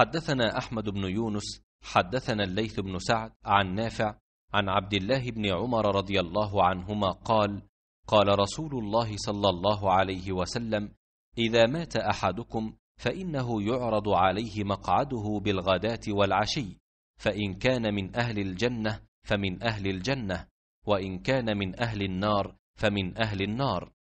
حدثنا أحمد بن يونس حدثنا الليث بن سعد عن نافع عن عبد الله بن عمر رضي الله عنهما قال قال رسول الله صلى الله عليه وسلم إذا مات أحدكم فإنه يعرض عليه مقعده بالغداة والعشي فإن كان من أهل الجنة فمن أهل الجنة وإن كان من أهل النار فمن أهل النار